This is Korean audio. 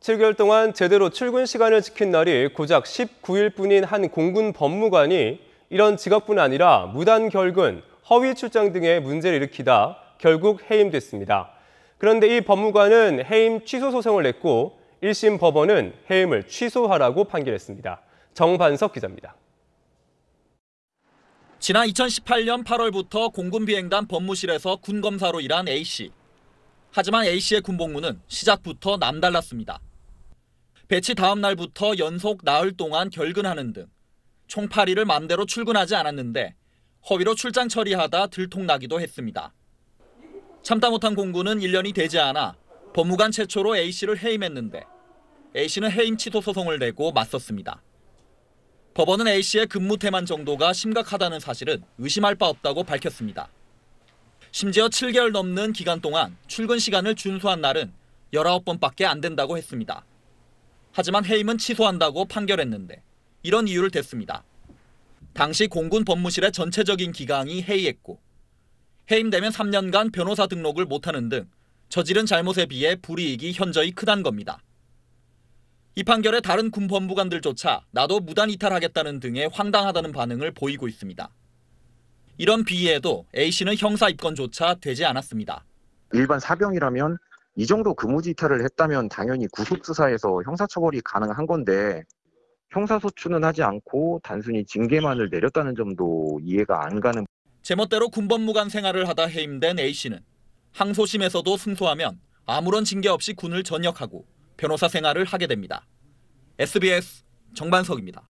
7개월 동안 제대로 출근 시간을 지킨 날이 고작 19일 뿐인 한 공군 법무관이 이런 직업뿐 아니라 무단 결근, 허위 출장 등의 문제를 일으키다 결국 해임됐습니다. 그런데 이 법무관은 해임 취소 소송을 냈고 1심 법원은 해임을 취소하라고 판결했습니다. 정반석 기자입니다. 지난 2018년 8월부터 공군비행단 법무실에서 군검사로 일한 A씨. 하지만 A씨의 군복무는 시작부터 남달랐습니다. 배치 다음 날부터 연속 나흘 동안 결근하는 등 총 8일을 맘대로 출근하지 않았는데 허위로 출장 처리하다 들통나기도 했습니다. 참다 못한 공구는 1년이 되지 않아 법무관 최초로 A씨를 해임했는데 A씨는 해임 취소 소송을 내고 맞섰습니다. 법원은 A씨의 근무 태만 정도가 심각하다는 사실은 의심할 바 없다고 밝혔습니다. 심지어 7개월 넘는 기간 동안 출근 시간을 준수한 날은 19번밖에 안 된다고 했습니다. 하지만 해임은 취소한다고 판결했는데 이런 이유를 댔습니다. 당시 공군 법무실의 전체적인 기강이 해이했고 해임되면 3년간 변호사 등록을 못하는 등 저지른 잘못에 비해 불이익이 현저히 크단 겁니다. 이 판결에 다른 군 법무관들조차 나도 무단 이탈하겠다는 등의 황당하다는 반응을 보이고 있습니다. 이런 비위에도 A씨는 형사 입건조차 되지 않았습니다. 일반 사병이라면 이 정도 근무지탈을 했다면 당연히 구속수사에서 형사처벌이 가능한 건데 형사소추는 하지 않고 단순히 징계만을 내렸다는 점도 이해가 안 가는. 제멋대로 군법무관 생활을 하다 해임된 A씨는 항소심에서도 승소하면 아무런 징계 없이 군을 전역하고 변호사 생활을 하게 됩니다. SBS 정반석입니다.